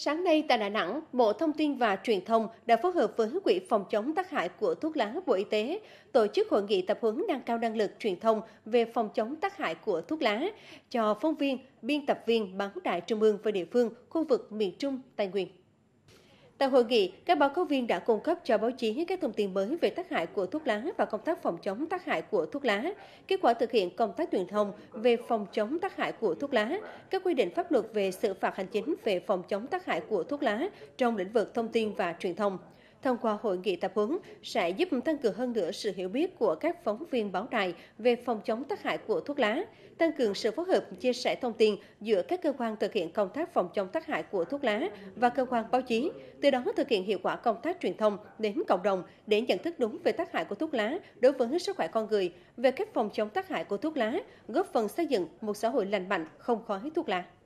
Sáng nay tại Đà Nẵng, Bộ Thông tin và Truyền thông đã phối hợp với Quỹ phòng chống tác hại của thuốc lá Bộ Y tế tổ chức hội nghị tập huấn nâng cao năng lực truyền thông về phòng chống tác hại của thuốc lá cho phóng viên, biên tập viên báo đại trung ương và địa phương khu vực miền Trung, Tây Nguyên. Tại hội nghị, các báo cáo viên đã cung cấp cho báo chí các thông tin mới về tác hại của thuốc lá và công tác phòng chống tác hại của thuốc lá, kết quả thực hiện công tác truyền thông về phòng chống tác hại của thuốc lá, các quy định pháp luật về xử phạt hành chính về phòng chống tác hại của thuốc lá trong lĩnh vực thông tin và truyền thông thông qua hội nghị tập huấn sẽ giúp tăng cường hơn nữa sự hiểu biết của các phóng viên báo đài về phòng chống tác hại của thuốc lá, tăng cường sự phối hợp chia sẻ thông tin giữa các cơ quan thực hiện công tác phòng chống tác hại của thuốc lá và cơ quan báo chí, từ đó thực hiện hiệu quả công tác truyền thông đến cộng đồng để nhận thức đúng về tác hại của thuốc lá đối với sức khỏe con người, về cách phòng chống tác hại của thuốc lá, góp phần xây dựng một xã hội lành mạnh không khói thuốc lá.